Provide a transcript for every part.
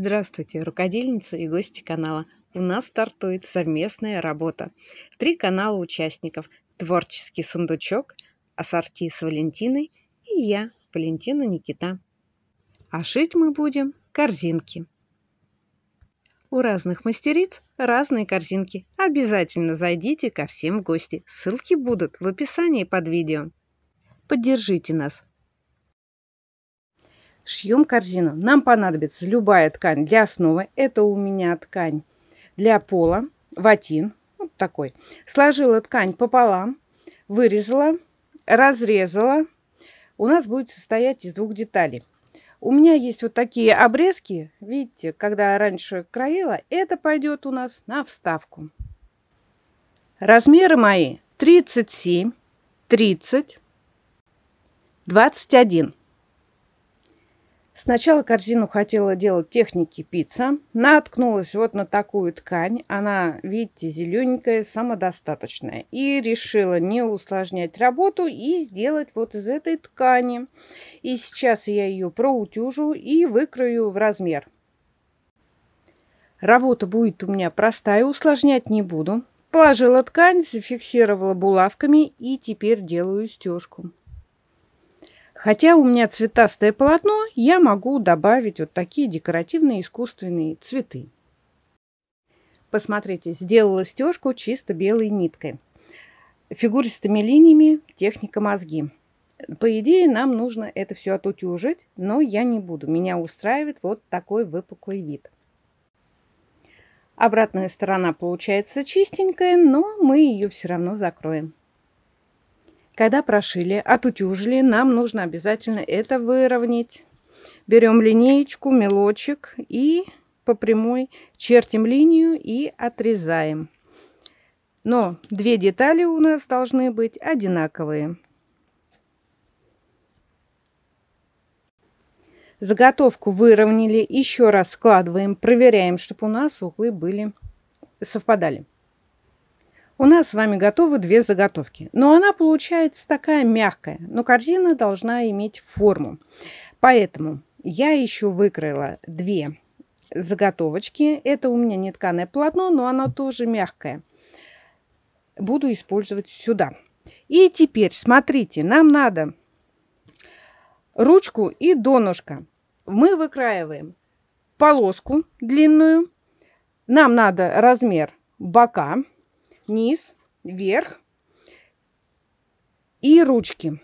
Здравствуйте, рукодельницы и гости канала. У нас стартует совместная работа. Три канала участников. Творческий сундучок, ассорти с Валентиной и я, Валентина Никита. А шить мы будем корзинки. У разных мастериц разные корзинки. Обязательно зайдите ко всем в гости. Ссылки будут в описании под видео. Поддержите нас, Шьем корзину. Нам понадобится любая ткань для основы. Это у меня ткань для пола, ватин, вот такой. Сложила ткань пополам, вырезала, разрезала. У нас будет состоять из двух деталей. У меня есть вот такие обрезки. Видите, когда раньше краила, это пойдет у нас на вставку. Размеры мои 37, 30, 21. Сначала корзину хотела делать техники пицца. Наткнулась вот на такую ткань. Она, видите, зелененькая, самодостаточная. И решила не усложнять работу и сделать вот из этой ткани. И сейчас я ее проутюжу и выкрою в размер. Работа будет у меня простая, усложнять не буду. Положила ткань, зафиксировала булавками и теперь делаю стежку. Хотя у меня цветастое полотно, я могу добавить вот такие декоративные искусственные цветы. Посмотрите, сделала стежку чисто белой ниткой. Фигуристыми линиями техника мозги. По идее, нам нужно это все отутюжить, но я не буду. Меня устраивает вот такой выпуклый вид. Обратная сторона получается чистенькая, но мы ее все равно закроем. Когда прошили, отутюжили, нам нужно обязательно это выровнять. Берем линеечку, мелочек и по прямой чертим линию и отрезаем. Но две детали у нас должны быть одинаковые. Заготовку выровняли, еще раз складываем, проверяем, чтобы у нас углы были совпадали. У нас с вами готовы две заготовки, но она получается такая мягкая, но корзина должна иметь форму. Поэтому я еще выкроила две заготовочки. Это у меня не тканое полотно, но оно тоже мягкое. Буду использовать сюда. И теперь, смотрите, нам надо ручку и донышко. Мы выкраиваем полоску длинную. Нам надо размер бока низ, вверх и ручки.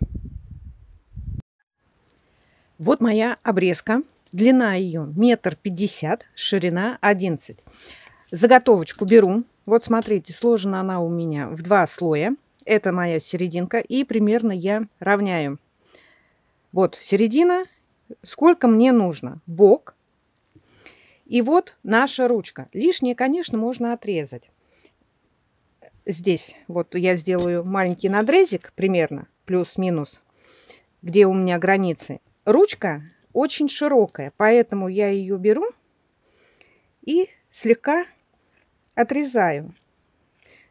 Вот моя обрезка. Длина ее метр пятьдесят, ширина 11. Заготовочку беру. Вот смотрите, сложена она у меня в два слоя. Это моя серединка. И примерно я равняю. Вот середина. Сколько мне нужно? Бок. И вот наша ручка. Лишнее, конечно, можно отрезать здесь, вот я сделаю маленький надрезик примерно, плюс-минус, где у меня границы. Ручка очень широкая, поэтому я ее беру и слегка отрезаю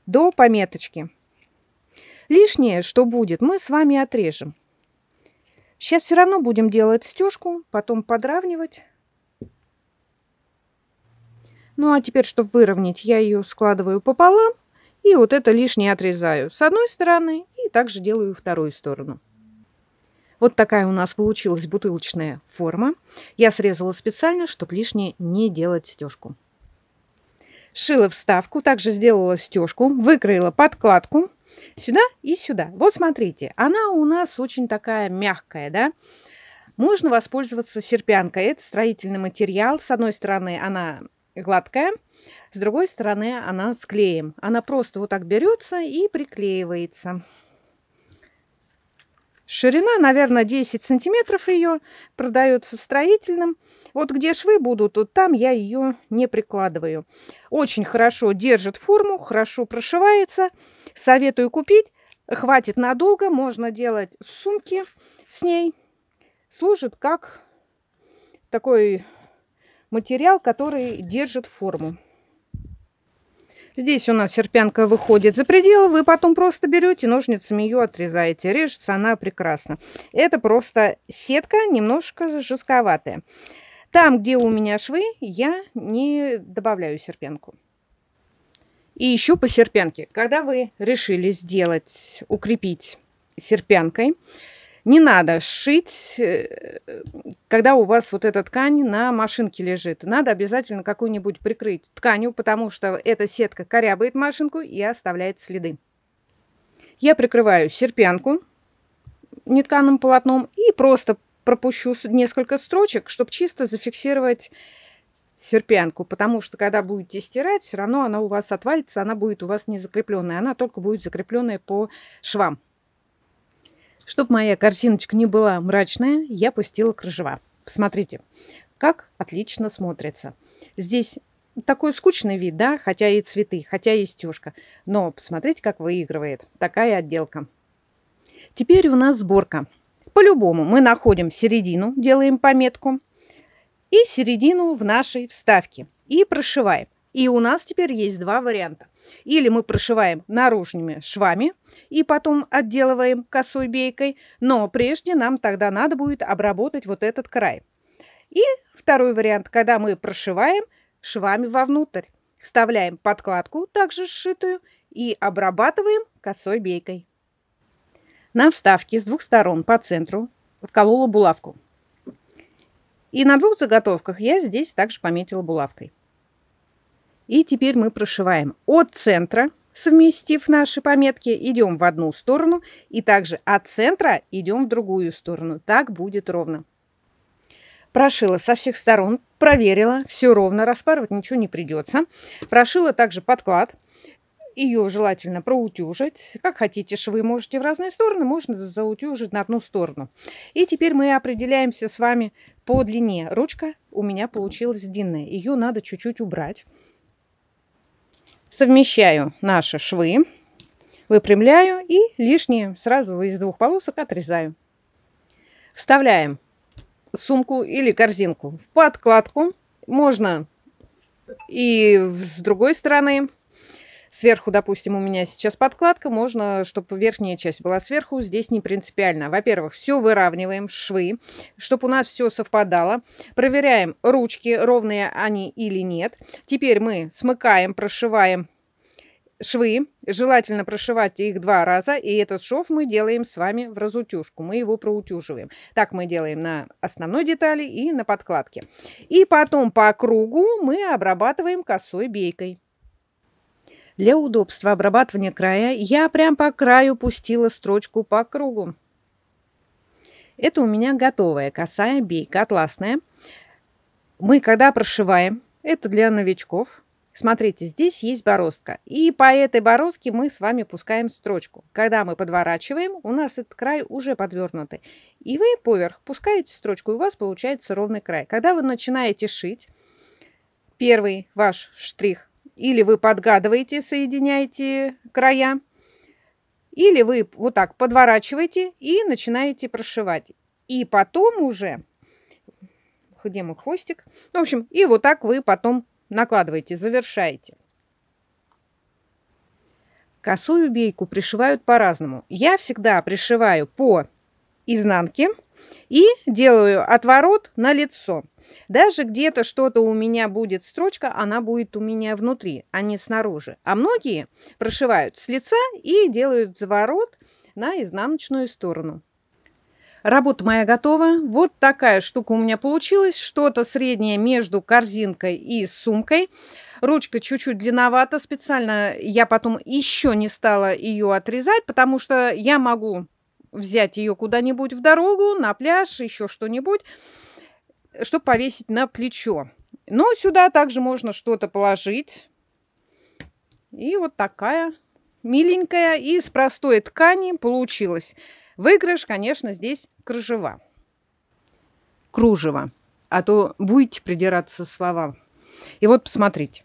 до пометочки. Лишнее, что будет, мы с вами отрежем. Сейчас все равно будем делать стежку, потом подравнивать. Ну а теперь, чтобы выровнять, я ее складываю пополам и вот это лишнее отрезаю с одной стороны и также делаю вторую сторону. Вот такая у нас получилась бутылочная форма. Я срезала специально, чтобы лишнее не делать стежку. Шила вставку, также сделала стежку, выкроила подкладку сюда и сюда. Вот смотрите, она у нас очень такая мягкая, да? Можно воспользоваться серпянкой. Это строительный материал. С одной стороны она гладкая, с другой стороны она с клеем. Она просто вот так берется и приклеивается. Ширина, наверное, 10 сантиметров ее продается в строительном. Вот где швы будут, вот там я ее не прикладываю. Очень хорошо держит форму, хорошо прошивается. Советую купить. Хватит надолго, можно делать сумки с ней. Служит как такой материал, который держит форму. Здесь у нас серпянка выходит за пределы, вы потом просто берете ножницами ее отрезаете. Режется она прекрасно. Это просто сетка, немножко жестковатая. Там, где у меня швы, я не добавляю серпянку. И еще по серпянке. Когда вы решили сделать, укрепить серпянкой, не надо шить, э, когда у вас вот эта ткань на машинке лежит. Надо обязательно какую-нибудь прикрыть тканью, потому что эта сетка корябает машинку и оставляет следы. Я прикрываю серпянку нетканым полотном и просто пропущу несколько строчек, чтобы чисто зафиксировать серпянку, потому что когда будете стирать, все равно она у вас отвалится, она будет у вас не закрепленная, она только будет закрепленная по швам. Чтобы моя корзиночка не была мрачная, я пустила кружева. Посмотрите, как отлично смотрится. Здесь такой скучный вид, да, хотя и цветы, хотя и стежка. Но посмотрите, как выигрывает такая отделка. Теперь у нас сборка. По-любому мы находим середину, делаем пометку. И середину в нашей вставке. И прошиваем. И у нас теперь есть два варианта. Или мы прошиваем наружными швами и потом отделываем косой бейкой, но прежде нам тогда надо будет обработать вот этот край. И второй вариант, когда мы прошиваем швами вовнутрь. Вставляем подкладку, также сшитую, и обрабатываем косой бейкой. На вставке с двух сторон по центру вколола булавку. И на двух заготовках я здесь также пометила булавкой. И теперь мы прошиваем от центра, совместив наши пометки, идем в одну сторону и также от центра идем в другую сторону. Так будет ровно. Прошила со всех сторон, проверила, все ровно, распарывать ничего не придется. Прошила также подклад, ее желательно проутюжить. Как хотите, швы можете в разные стороны, можно заутюжить на одну сторону. И теперь мы определяемся с вами по длине. Ручка у меня получилась длинная, ее надо чуть-чуть убрать совмещаю наши швы, выпрямляю и лишние сразу из двух полосок отрезаю. Вставляем сумку или корзинку в подкладку. Можно и с другой стороны Сверху, допустим, у меня сейчас подкладка, можно, чтобы верхняя часть была сверху, здесь не принципиально. Во-первых, все выравниваем, швы, чтобы у нас все совпадало. Проверяем ручки, ровные они или нет. Теперь мы смыкаем, прошиваем швы. Желательно прошивать их два раза, и этот шов мы делаем с вами в разутюжку. Мы его проутюживаем. Так мы делаем на основной детали и на подкладке. И потом по кругу мы обрабатываем косой бейкой. Для удобства обрабатывания края я прям по краю пустила строчку по кругу. Это у меня готовая косая бейка атласная. Мы когда прошиваем, это для новичков. Смотрите, здесь есть бороздка. И по этой бороздке мы с вами пускаем строчку. Когда мы подворачиваем, у нас этот край уже подвернутый. И вы поверх пускаете строчку, и у вас получается ровный край. Когда вы начинаете шить, первый ваш штрих или вы подгадываете, соединяете края, или вы вот так подворачиваете и начинаете прошивать. И потом уже, где мой хвостик, в общем, и вот так вы потом накладываете, завершаете. Косую бейку пришивают по-разному. Я всегда пришиваю по изнанке – и делаю отворот на лицо. Даже где-то что-то у меня будет строчка, она будет у меня внутри, а не снаружи. А многие прошивают с лица и делают заворот на изнаночную сторону. Работа моя готова. Вот такая штука у меня получилась. Что-то среднее между корзинкой и сумкой. Ручка чуть-чуть длинновата. Специально я потом еще не стала ее отрезать, потому что я могу взять ее куда-нибудь в дорогу, на пляж, еще что-нибудь, чтобы повесить на плечо. Но сюда также можно что-то положить. И вот такая миленькая из простой ткани получилась. Выигрыш, конечно, здесь кружева. Кружево. А то будете придираться словам. И вот посмотрите.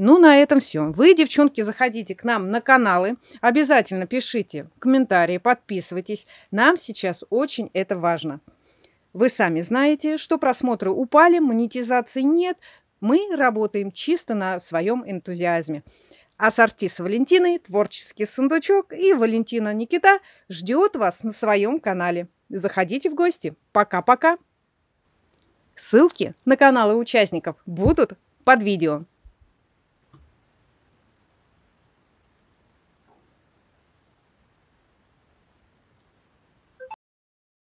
Ну, на этом все. Вы, девчонки, заходите к нам на каналы. Обязательно пишите комментарии, подписывайтесь. Нам сейчас очень это важно. Вы сами знаете, что просмотры упали, монетизации нет. Мы работаем чисто на своем энтузиазме. Ассорти с Валентиной, творческий сундучок и Валентина Никита ждет вас на своем канале. Заходите в гости. Пока-пока. Ссылки на каналы участников будут под видео.